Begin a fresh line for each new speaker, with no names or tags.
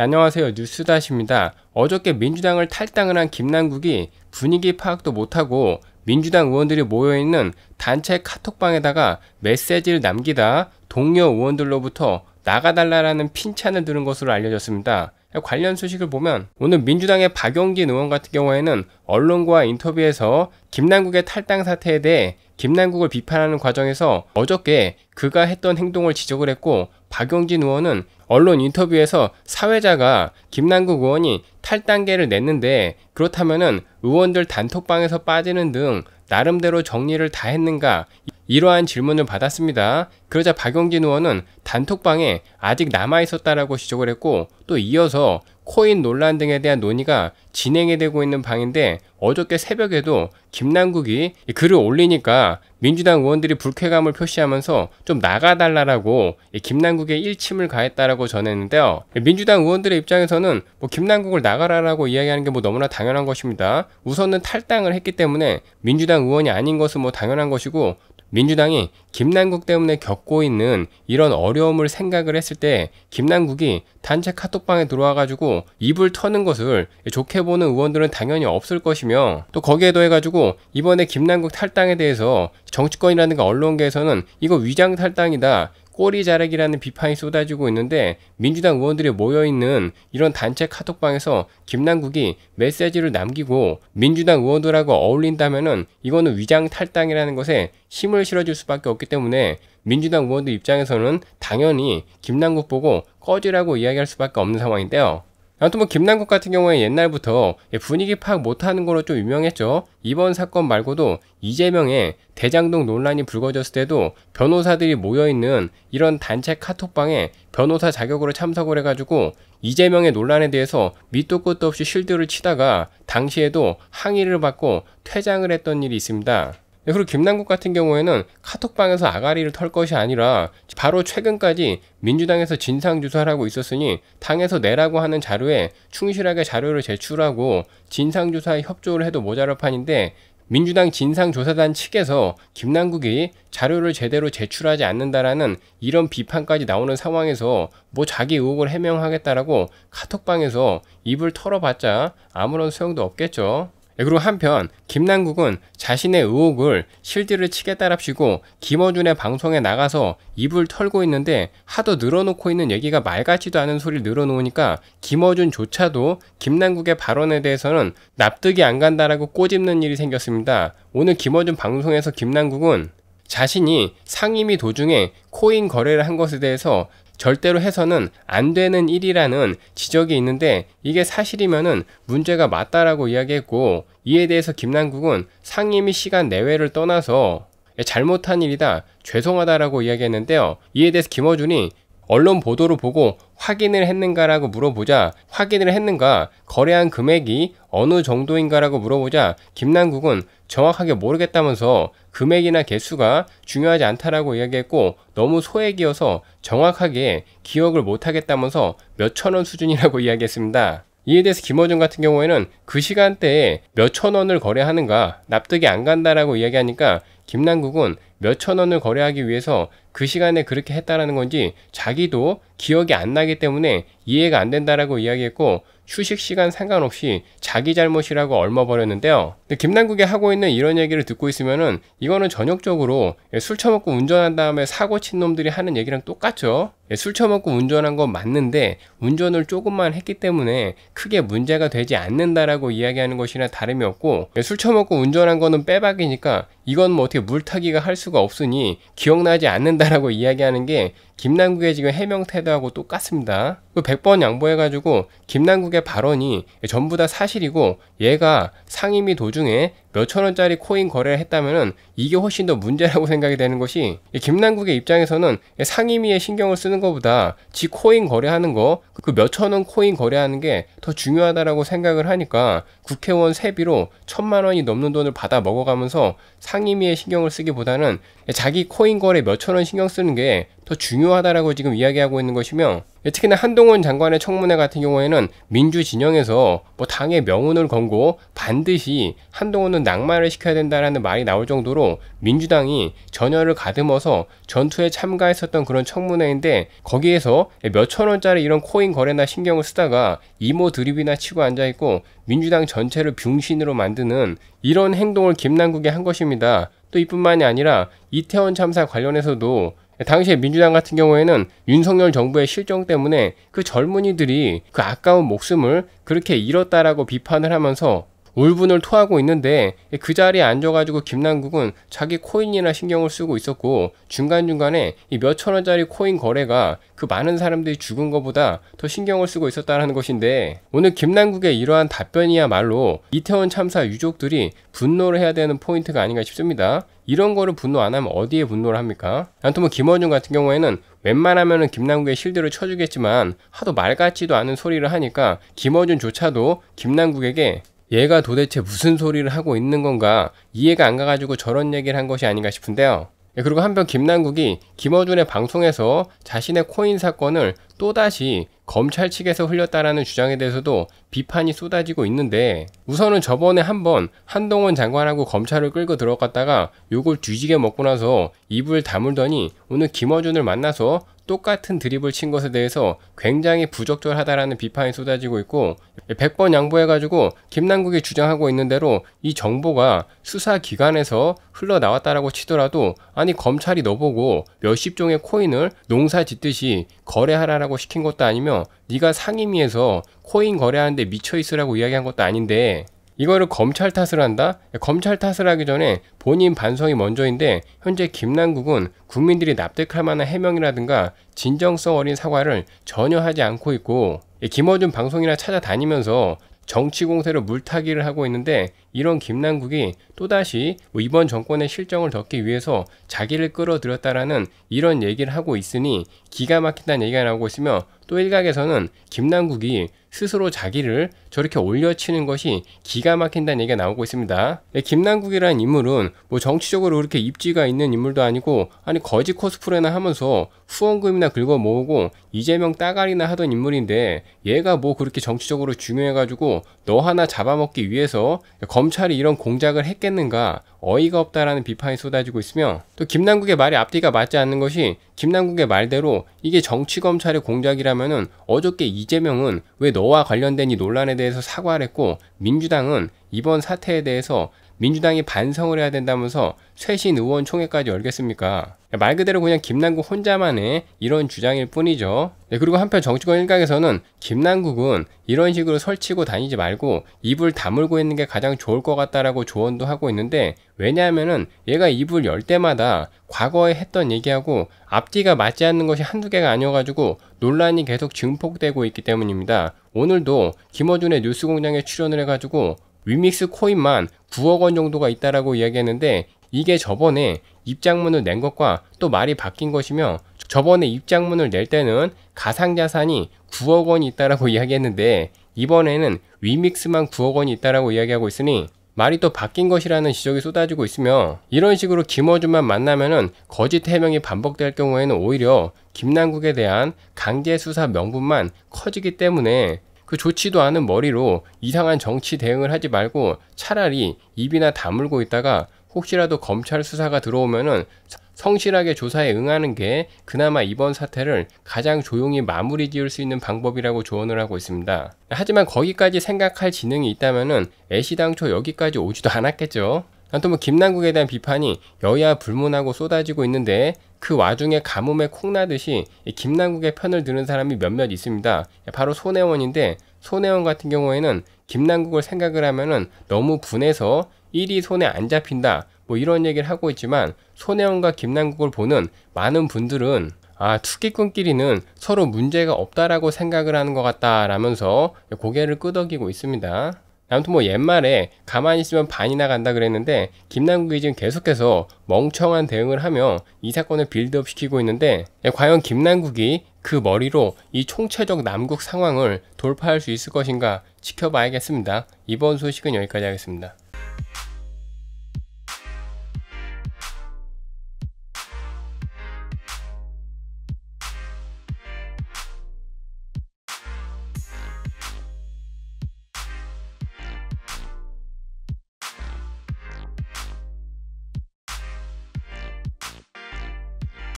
네, 안녕하세요. 뉴스다시입니다. 어저께 민주당을 탈당을 한 김남국이 분위기 파악도 못하고 민주당 의원들이 모여있는 단체 카톡방에다가 메시지를 남기다 동료 의원들로부터 나가달라라는 핀찬을 들은 것으로 알려졌습니다. 관련 소식을 보면 오늘 민주당의 박용진 의원 같은 경우에는 언론과 인터뷰에서 김남국의 탈당 사태에 대해 김남국을 비판하는 과정에서 어저께 그가 했던 행동을 지적을 했고 박용진 의원은 언론 인터뷰에서 사회자가 김남국 의원이 탈당계를 냈는데 그렇다면은 의원들 단톡방에서 빠지는 등 나름대로 정리를 다 했는가 이러한 질문을 받았습니다. 그러자 박용진 의원은 단톡방에 아직 남아있었다라고 지적을 했고 또 이어서 코인 논란 등에 대한 논의가 진행이 되고 있는 방인데 어저께 새벽에도 김남국이 글을 올리니까 민주당 의원들이 불쾌감을 표시하면서 좀 나가달라라고 김남국에 일침을 가했다라고 전했는데요. 민주당 의원들의 입장에서는 뭐 김남국을 나가라라고 이야기하는 게 뭐 너무나 당연한 것입니다. 우선은 탈당을 했기 때문에 민주당 의원이 아닌 것은 뭐 당연한 것이고 민주당이 김남국 때문에 겪고 있는 이런 어려움을 생각을 했을 때 김남국이 단체 카톡방에 들어와가지고 입을 터는 것을 좋게 보는 의원들은 당연히 없을 것이며 또 거기에 더해가지고 이번에 김남국 탈당에 대해서 정치권이라든가 언론계에서는 이거 위장 탈당이다 꼬리 자르기라는 비판이 쏟아지고 있는데 민주당 의원들이 모여있는 이런 단체 카톡방에서 김남국이 메시지를 남기고 민주당 의원들하고 어울린다면은 이거는 위장 탈당이라는 것에 힘을 실어줄 수밖에 없기 때문에 민주당 의원들 입장에서는 당연히 김남국 보고 꺼지라고 이야기할 수밖에 없는 상황인데요. 아무튼 뭐 김남국 같은 경우에 옛날부터 예, 분위기 파악 못하는 걸로 좀 유명했죠. 이번 사건 말고도 이재명의 대장동 논란이 불거졌을 때도 변호사들이 모여있는 이런 단체 카톡방에 변호사 자격으로 참석을 해가지고 이재명의 논란에 대해서 밑도 끝도 없이 실드를 치다가 당시에도 항의를 받고 퇴장을 했던 일이 있습니다. 그리고 김남국 같은 경우에는 카톡방에서 아가리를 털 것이 아니라 바로 최근까지 민주당에서 진상 조사를 하고 있었으니 당에서 내라고 하는 자료에 충실하게 자료를 제출하고 진상 조사에 협조를 해도 모자랄 판인데 민주당 진상조사단 측에서 김남국이 자료를 제대로 제출하지 않는다라는 이런 비판까지 나오는 상황에서 뭐 자기 의혹을 해명하겠다라고 카톡방에서 입을 털어봤자 아무런 소용도 없겠죠. 그리고 한편 김남국은 자신의 의혹을 실드를 치겠다랍시고 김어준의 방송에 나가서 입을 털고 있는데 하도 늘어놓고 있는 얘기가 말 같지도 않은 소리를 늘어놓으니까 김어준조차도 김남국의 발언에 대해서는 납득이 안 간다라고 꼬집는 일이 생겼습니다. 오늘 김어준 방송에서 김남국은 자신이 상임위 도중에 코인 거래를 한 것에 대해서 절대로 해서는 안 되는 일이라는 지적이 있는데 이게 사실이면은 문제가 맞다라고 이야기했고 이에 대해서 김남국은 상임위 시간 내외를 떠나서 예, 잘못한 일이다 죄송하다라고 이야기했는데요. 이에 대해서 김어준이 언론 보도로 보고 확인을 했는가라고 물어보자 확인을 했는가 거래한 금액이 어느 정도인가라고 물어보자 김남국은 정확하게 모르겠다면서 금액이나 개수가 중요하지 않다라고 이야기했고 너무 소액이어서 정확하게 기억을 못하겠다면서 몇천 원 수준이라고 이야기했습니다. 이에 대해서 김어준 같은 경우에는 그 시간대에 몇천 원을 거래하는가 납득이 안 간다라고 이야기하니까 김남국은 몇천 원을 거래하기 위해서 그 시간에 그렇게 했다라는 건지 자기도 기억이 안 나기 때문에 이해가 안 된다라고 이야기했고 휴식 시간 상관없이 자기 잘못이라고 얼마버렸는데요 근데 김남국이 하고 있는 이런 얘기를 듣고 있으면은 이거는 전형적으로 술 처먹고 운전한 다음에 사고 친 놈들이 하는 얘기랑 똑같죠. 예, 술 처먹고 운전한 건 맞는데 운전을 조금만 했기 때문에 크게 문제가 되지 않는다라고 이야기하는 것이나 다름이 없고 예, 술 처먹고 운전한 거는 빼박이니까 이건 뭐 어떻게 물타기가 할 수가 없으니 기억나지 않는다라고 이야기하는 게 김남국의 지금 해명 태도하고 똑같습니다. 100번 그 양보해가지고 김남국의 발언이 전부 다 사실이고 얘가 상임위 도중에 몇천 원짜리 코인 거래를 했다면은 이게 훨씬 더 문제라고 생각이 되는 것이 김남국의 입장에서는 상임위에 신경을 쓰는 것보다 지 코인 거래하는 거 그 몇천 원 코인 거래하는 게 더 중요하다라고 생각을 하니까 국회의원 세비로 천만 원이 넘는 돈을 받아 먹어가면서 상임위에 신경을 쓰기보다는 자기 코인 거래 몇천 원 신경 쓰는 게 더 중요하다라고 지금 이야기하고 있는 것이며 예, 특히나 한동훈 장관의 청문회 같은 경우에는 민주 진영에서 뭐 당의 명운을 건고 반드시 한동훈은 낙마를 시켜야 된다라는 말이 나올 정도로 민주당이 전열을 가듬어서 전투에 참가했었던 그런 청문회인데 거기에서 예, 몇천 원짜리 이런 코인 거래나 신경을 쓰다가 이모 드립이나 치고 앉아 있고 민주당 전체를 병신으로 만드는 이런 행동을 김남국이 한 것입니다. 또 이뿐만이 아니라 이태원 참사 관련해서도 당시에 민주당 같은 경우에는 윤석열 정부의 실정 때문에 그 젊은이들이 그 아까운 목숨을 그렇게 잃었다라고 비판을 하면서 울분을 토하고 있는데 그 자리에 앉아가지고 김남국은 자기 코인이나 신경을 쓰고 있었고 중간중간에 이 몇천 원짜리 코인 거래가 그 많은 사람들이 죽은 것보다 더 신경을 쓰고 있었다는 것인데 오늘 김남국의 이러한 답변이야말로 이태원 참사 유족들이 분노를 해야 되는 포인트가 아닌가 싶습니다. 이런 거를 분노 안 하면 어디에 분노를 합니까? 아무튼 뭐 김어준 같은 경우에는 웬만하면은 김남국의 실드를 쳐주겠지만 하도 말 같지도 않은 소리를 하니까 김어준조차도 김남국에게 얘가 도대체 무슨 소리를 하고 있는 건가 이해가 안 가가지고 저런 얘기를 한 것이 아닌가 싶은데요. 예, 그리고 한편 김남국이 김어준의 방송에서 자신의 코인 사건을 또다시 검찰 측에서 흘렸다라는 주장에 대해서도 비판이 쏟아지고 있는데 우선은 저번에 한번 한동훈 장관하고 검찰을 끌고 들어갔다가 욕을 뒤지게 먹고 나서 입을 다물더니 오늘 김어준을 만나서 똑같은 드립을 친 것에 대해서 굉장히 부적절하다라는 비판이 쏟아지고 있고 100번 양보해가지고 김남국이 주장하고 있는 대로 이 정보가 수사기관에서 흘러나왔다라고 치더라도 아니 검찰이 너보고 몇십 종의 코인을 농사 짓듯이 거래하라라고 하라고 시킨 것도 아니며 네가 상임위에서 코인 거래하는데 미쳐 있으라고 이야기한 것도 아닌데 이거를 검찰 탓을 한다? 검찰 탓을 하기 전에 본인 반성이 먼저인데 현재 김남국은 국민들이 납득할 만한 해명이라든가 진정성 어린 사과를 전혀 하지 않고 있고 김어준 방송이나 찾아다니면서 정치 공세로 물타기를 하고 있는데 이런 김남국이 또다시 뭐 이번 정권의 실정을 덮기 위해서 자기를 끌어들였다라는 이런 얘기를 하고 있으니 기가 막힌다는 얘기가 나오고 있으며 또 일각에서는 김남국이 스스로 자기를 저렇게 올려치는 것이 기가 막힌다는 얘기가 나오고 있습니다. 예, 김남국이라는 인물은 뭐 정치적으로 그렇게 입지가 있는 인물도 아니고 아니 거지 코스프레나 하면서 후원금이나 긁어 모으고 이재명 따가리나 하던 인물인데 얘가 뭐 그렇게 정치적으로 중요해가지고 너 하나 잡아먹기 위해서 검찰이 이런 공작을 했겠는가 어이가 없다라는 비판이 쏟아지고 있으며 또 김남국의 말이 앞뒤가 맞지 않는 것이 김남국의 말대로 이게 정치검찰의 공작이라면 어저께 이재명은 왜 너와 관련된 이 논란에 대해서 사과를 했고 민주당은 이번 사태에 대해서 민주당이 반성을 해야 된다면서 쇄신 의원 총회까지 열겠습니까? 말 그대로 그냥 김남국 혼자만의 이런 주장일 뿐이죠. 네, 그리고 한편 정치권 일각에서는 김남국은 이런 식으로 설치고 다니지 말고 입을 다물고 있는 게 가장 좋을 것 같다라고 조언도 하고 있는데 왜냐하면은 얘가 입을 열 때마다 과거에 했던 얘기하고 앞뒤가 맞지 않는 것이 한두 개가 아니어가지고 논란이 계속 증폭되고 있기 때문입니다. 오늘도 김어준의 뉴스공장에 출연을 해가지고 위믹스 코인만 9억 원 정도가 있다라고 이야기했는데 이게 저번에 입장문을 낸 것과 또 말이 바뀐 것이며 저번에 입장문을 낼 때는 가상자산이 9억 원이 있다라고 이야기했는데 이번에는 위믹스만 9억 원이 있다라고 이야기하고 있으니 말이 또 바뀐 것이라는 지적이 쏟아지고 있으며 이런 식으로 김어준만 만나면은 거짓 해명이 반복될 경우에는 오히려 김남국에 대한 강제 수사 명분만 커지기 때문에 그 좋지도 않은 머리로 이상한 정치 대응을 하지 말고 차라리 입이나 다물고 있다가 혹시라도 검찰 수사가 들어오면은 성실하게 조사에 응하는 게 그나마 이번 사태를 가장 조용히 마무리 지을 수 있는 방법이라고 조언을 하고 있습니다. 하지만 거기까지 생각할 지능이 있다면은 애시당초 여기까지 오지도 않았겠죠. 아무튼 뭐 김남국에 대한 비판이 여야 불문하고 쏟아지고 있는데 그 와중에 가뭄에 콩나듯이 김남국의 편을 드는 사람이 몇몇 있습니다. 바로 손혜원인데 손혜원 같은 경우에는 김남국을 생각을 하면은 너무 분해서 1위 손에 안 잡힌다 뭐 이런 얘기를 하고 있지만 손혜원과 김남국을 보는 많은 분들은 아 투기꾼끼리는 서로 문제가 없다라고 생각을 하는 것 같다라면서 고개를 끄덕이고 있습니다. 아무튼 뭐 옛말에 가만히 있으면 반이나 간다 그랬는데 김남국이 지금 계속해서 멍청한 대응을 하며 이 사건을 빌드업 시키고 있는데 예, 과연 김남국이 그 머리로 이 총체적 남극 상황을 돌파할 수 있을 것인가 지켜봐야겠습니다. 이번 소식은 여기까지 하겠습니다.